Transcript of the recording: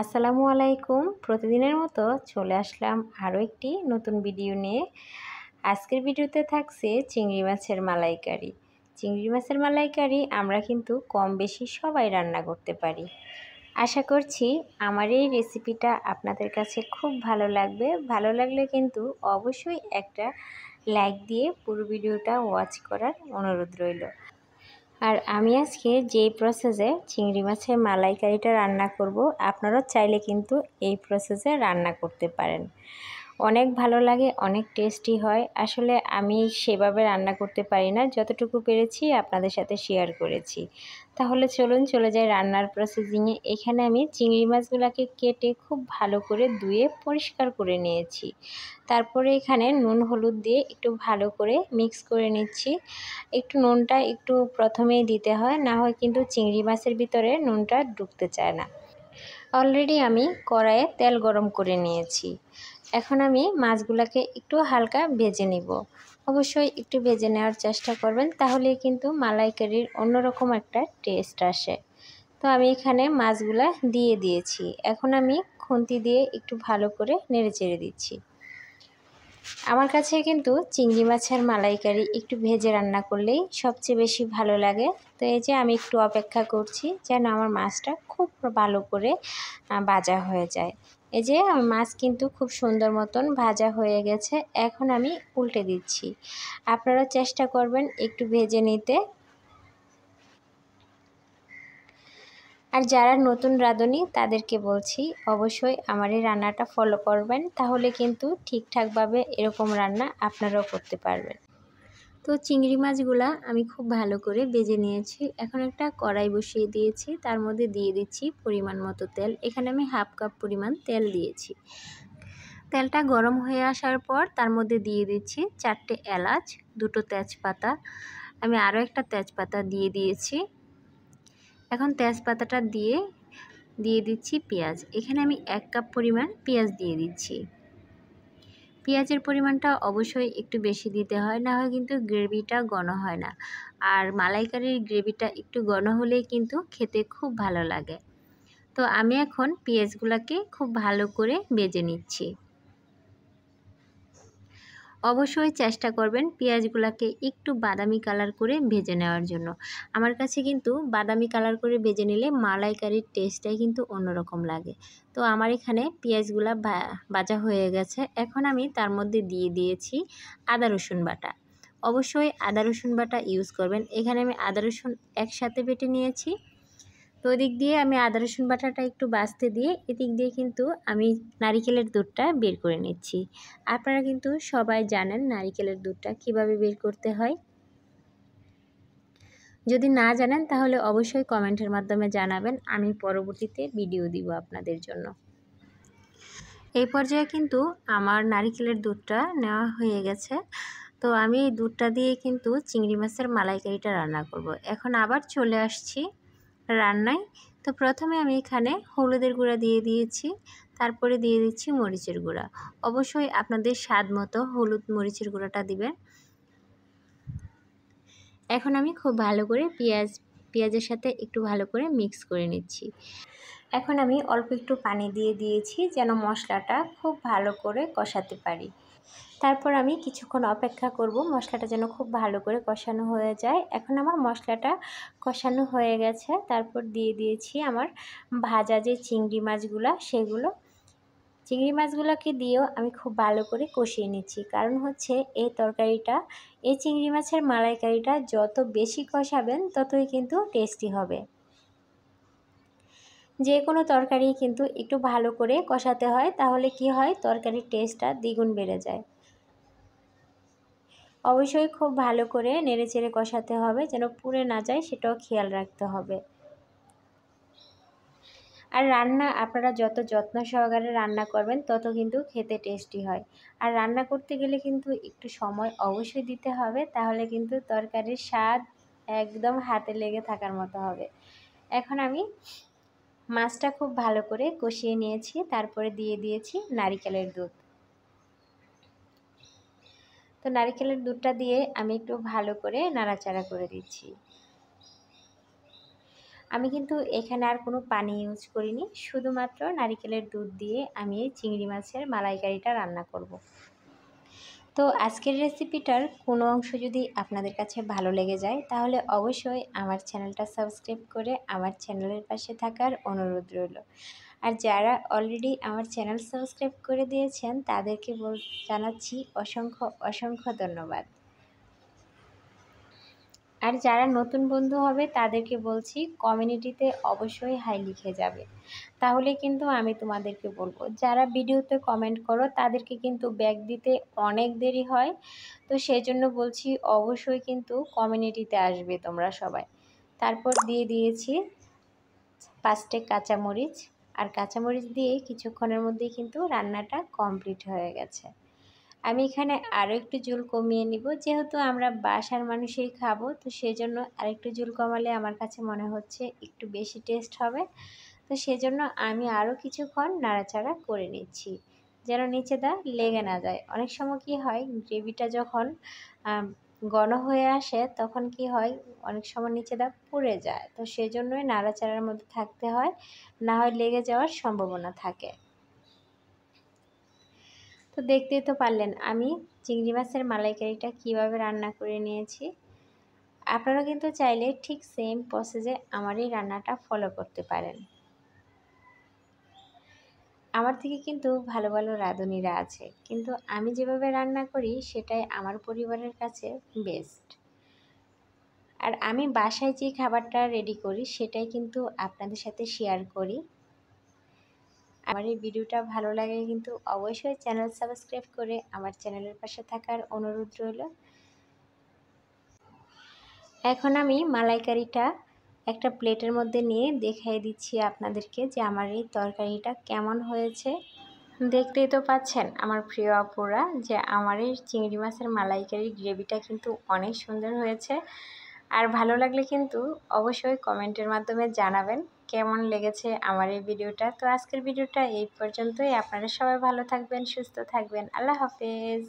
আসসালামু আলাইকুম প্রতিদিনের মতো চলে আসলাম আরও একটি নতুন ভিডিও নিয়ে আজকের ভিডিওতে থাকছে চিংড়ি মাছের মালাইকারি চিংড়ি মাছের মালাইকারি আমরা কিন্তু কম বেশি সবাই রান্না করতে পারি আশা করছি আমার এই রেসিপিটা আপনাদের কাছে খুব ভালো লাগবে ভালো লাগলে কিন্তু অবশ্যই একটা লাইক দিয়ে পুরো ভিডিওটা ওয়াচ করার অনুরোধ রইল আর আমি আজকে যে প্রসেসে চিংড়ি মাছের মালাইকারিটা রান্না করব আপনারা চাইলে কিন্তু এই প্রসেসে রান্না করতে পারেন অনেক ভালো লাগে অনেক টেস্টি হয় আসলে আমি সেভাবে রান্না করতে পারি না যতটুকু পেরেছি আপনাদের সাথে শেয়ার করেছি তাহলে চলুন চলে যাই রান্নার প্রসেসিংয়ে এখানে আমি চিংড়ি মাছগুলোকে কেটে খুব ভালো করে ধুয়ে পরিষ্কার করে নিয়েছি তারপরে এখানে নুন হলুদ দিয়ে একটু ভালো করে মিক্স করে নিচ্ছি একটু নুনটা একটু প্রথমেই দিতে হয় না হয় কিন্তু চিংড়ি মাছের ভিতরে নুনটা ঢুকতে চায় না অলরেডি আমি কড়াইয়ে তেল গরম করে নিয়েছি এখন আমি মাছগুলোকে একটু হালকা ভেজে নিব অবশ্যই একটু ভেজে নেওয়ার চেষ্টা করবেন তাহলে কিন্তু মালাইকারির অন্যরকম একটা টেস্ট আসে তো আমি এখানে মাছগুলা দিয়ে দিয়েছি এখন আমি খুন্তি দিয়ে একটু ভালো করে নেড়ে চেড়ে দিচ্ছি আমার কাছে কিন্তু চিংড়ি মাছের মালাইকারি একটু ভেজে রান্না করলেই সবচেয়ে বেশি ভালো লাগে তো এই যে আমি একটু অপেক্ষা করছি যেন আমার মাছটা খুব ভালো করে বাজা হয়ে যায় এই যে মাছ কিন্তু খুব সুন্দর মতন ভাজা হয়ে গেছে এখন আমি উল্টে দিচ্ছি আপনারা চেষ্টা করবেন একটু ভেজে নিতে আর যারা নতুন রাঁধুনি তাদেরকে বলছি অবশ্যই আমার এই রান্নাটা ফলো করবেন তাহলে কিন্তু ঠিকঠাকভাবে এরকম রান্না আপনারাও করতে পারবেন তো চিংড়ি মাছগুলা আমি খুব ভালো করে বেজে নিয়েছি এখন একটা কড়াই বসিয়ে দিয়েছি তার মধ্যে দিয়ে দিচ্ছি পরিমাণ মতো তেল এখানে আমি হাফ কাপ পরিমাণ তেল দিয়েছি তেলটা গরম হয়ে আসার পর তার মধ্যে দিয়ে দিচ্ছি চারটে এলাচ দুটো তেজপাতা আমি আরও একটা তেজপাতা দিয়ে দিয়েছি এখন তেজপাতাটা দিয়ে দিয়ে দিচ্ছি পেঁয়াজ এখানে আমি এক কাপ পরিমাণ পেঁয়াজ দিয়ে দিচ্ছি পেঁয়াজের পরিমাণটা অবশ্যই একটু বেশি দিতে হয় না হয় কিন্তু গ্রেভিটা ঘন হয় না আর মালাইকারির গ্রেভিটা একটু ঘন হলেই কিন্তু খেতে খুব ভালো লাগে তো আমি এখন পেঁয়াজগুলোকে খুব ভালো করে বেজে নিচ্ছি অবশ্যই চেষ্টা করবেন পেঁয়াজগুলোকে একটু বাদামি কালার করে ভেজে নেওয়ার জন্য আমার কাছে কিন্তু বাদামি কালার করে ভেজে নিলে মালাইকারির টেস্টটাই কিন্তু অন্যরকম লাগে তো আমার এখানে পেঁয়াজগুলো ভাজা হয়ে গেছে এখন আমি তার মধ্যে দিয়ে দিয়েছি আদা রসুন বাটা অবশ্যই আদা রসুন বাটা ইউজ করবেন এখানে আমি আদা রসুন একসাথে বেটে নিয়েছি তো ওদিক দিয়ে আমি আদা রসুন বাটাটা একটু বাছতে দিয়ে এদিক দিয়ে কিন্তু আমি নারিকেলের দুধটা বের করে নিচ্ছি আপনারা কিন্তু সবাই জানেন নারিকেলের দুধটা কিভাবে বের করতে হয় যদি না জানেন তাহলে অবশ্যই কমেন্টের মাধ্যমে জানাবেন আমি পরবর্তীতে ভিডিও দিব আপনাদের জন্য এই পর্যায়ে কিন্তু আমার নারিকেলের দুধটা নেওয়া হয়ে গেছে তো আমি এই দুধটা দিয়ে কিন্তু চিংড়ি মাছের মালাইকারিটা রান্না করব। এখন আবার চলে আসছি রান্নায় তো প্রথমে আমি এখানে হলুদের গুঁড়া দিয়ে দিয়েছি তারপরে দিয়ে দিচ্ছি মরিচের গুঁড়া অবশ্যই আপনাদের স্বাদ মতো হলুদ মরিচের গুঁড়াটা দিবেন এখন আমি খুব ভালো করে পেঁয়াজ পেঁয়াজের সাথে একটু ভালো করে মিক্স করে নিচ্ছি এখন আমি অল্প একটু পানি দিয়ে দিয়েছি যেন মশলাটা খুব ভালো করে কষাতে পারি তারপর আমি কিছুক্ষণ অপেক্ষা করব মশলাটা যেন খুব ভালো করে কষানো হয়ে যায় এখন আমার মশলাটা কষানো হয়ে গেছে তারপর দিয়ে দিয়েছি আমার ভাজা যে চিংড়ি মাছগুলো সেগুলো চিংড়ি মাছগুলোকে দিয়েও আমি খুব ভালো করে কষিয়ে নিচ্ছি কারণ হচ্ছে এই তরকারিটা এই চিংড়ি মাছের মালাইকারিটা যত বেশি কষাবেন ততই কিন্তু টেস্টি হবে যে কোনো তরকারি কিন্তু একটু ভালো করে কষাতে হয় তাহলে কি হয় তরকারির টেস্টটা দ্বিগুণ বেড়ে যায় অবশ্যই খুব ভালো করে নেড়েচেড়ে কষাতে হবে যেন পুড়ে না যায় সেটাও খেয়াল রাখতে হবে আর রান্না আপনারা যত যত্ন সহকারে রান্না করবেন তত কিন্তু খেতে টেস্টি হয় আর রান্না করতে গেলে কিন্তু একটু সময় অবশ্যই দিতে হবে তাহলে কিন্তু তরকারির স্বাদ একদম হাতে লেগে থাকার মতো হবে এখন আমি মাছটা খুব ভালো করে কষিয়ে নিয়েছি তারপরে দিয়ে দিয়েছি নারিকেলের দুধ তো নারিকেলের দুধটা দিয়ে আমি একটু ভালো করে নাড়াচাড়া করে দিচ্ছি আমি কিন্তু এখানে আর কোনো পানি ইউজ করিনি শুধুমাত্র নারিকেলের দুধ দিয়ে আমি এই চিংড়ি মাছের মালাইকারিটা রান্না করব। তো আজকের রেসিপিটার কোনো অংশ যদি আপনাদের কাছে ভালো লেগে যায় তাহলে অবশ্যই আমার চ্যানেলটা সাবস্ক্রাইব করে আমার চ্যানেলের পাশে থাকার অনুরোধ রইল আর যারা অলরেডি আমার চ্যানেল সাবস্ক্রাইব করে দিয়েছেন তাদেরকে জানাচ্ছি অসংখ্য অসংখ্য ধন্যবাদ আর যারা নতুন বন্ধু হবে তাদেরকে বলছি কমিউনিটিতে অবশ্যই হাই লিখে যাবে তাহলে কিন্তু আমি তোমাদেরকে বলবো যারা ভিডিওতে কমেন্ট করো তাদেরকে কিন্তু ব্যাগ দিতে অনেক দেরি হয় তো সেই জন্য বলছি অবশ্যই কিন্তু কমিউনিটিতে আসবে তোমরা সবাই তারপর দিয়ে দিয়েছি পাঁচটে কাঁচামরিচ আর কাঁচামরিচ দিয়ে কিছুক্ষণের মধ্যেই কিন্তু রান্নাটা কমপ্লিট হয়ে গেছে আমি এখানে আরও একটু ঝোল কমিয়ে নিব যেহেতু আমরা বাসার মানুষেই খাবো তো সেজন্য আরেকটু ঝোল কমালে আমার কাছে মনে হচ্ছে একটু বেশি টেস্ট হবে তো সেজন্য আমি আরও কিছুক্ষণ নাড়াচাড়া করে নিচ্ছি যেন নিচে দা লেগে না যায় অনেক সময় কি হয় গ্রেভিটা যখন ঘন হয়ে আসে তখন কি হয় অনেক সময় নিচে দা পুড়ে যায় তো সেজন্যই নাড়াচাড়ার মধ্যে থাকতে হয় না হয় লেগে যাওয়ার সম্ভাবনা থাকে তো দেখতেই তো পারলেন আমি চিংড়ি মাছের মালাইকারিটা কিভাবে রান্না করে নিয়েছি আপনারা কিন্তু চাইলে ঠিক সেম প্রসেসে আমার এই রান্নাটা ফলো করতে পারেন আমার থেকে কিন্তু ভালো ভালো রাঁধুনিরা আছে কিন্তু আমি যেভাবে রান্না করি সেটাই আমার পরিবারের কাছে বেস্ট আর আমি বাসায় যে খাবারটা রেডি করি সেটাই কিন্তু আপনাদের সাথে শেয়ার করি আমার এই ভিডিওটা ভালো লাগে কিন্তু অবশ্যই চ্যানেল সাবস্ক্রাইব করে আমার চ্যানেলের পাশে থাকার অনুরোধ রইল এখন আমি মালাইকারিটা একটা প্লেটের মধ্যে নিয়ে দেখাই দিচ্ছি আপনাদেরকে যে আমার এই তরকারিটা কেমন হয়েছে দেখতেই তো পাচ্ছেন আমার প্রিয় আপুরা যে আমার এই চিংড়ি মাছের মালাইকারির গ্রেভিটা কিন্তু অনেক সুন্দর হয়েছে আর ভালো লাগলে কিন্তু অবশ্যই কমেন্টের মাধ্যমে জানাবেন কেমন লেগেছে আমার এই ভিডিওটা তো আজকের ভিডিওটা এই পর্যন্তই আপনারা সবাই ভালো থাকবেন সুস্থ থাকবেন আল্লাহ হাফেজ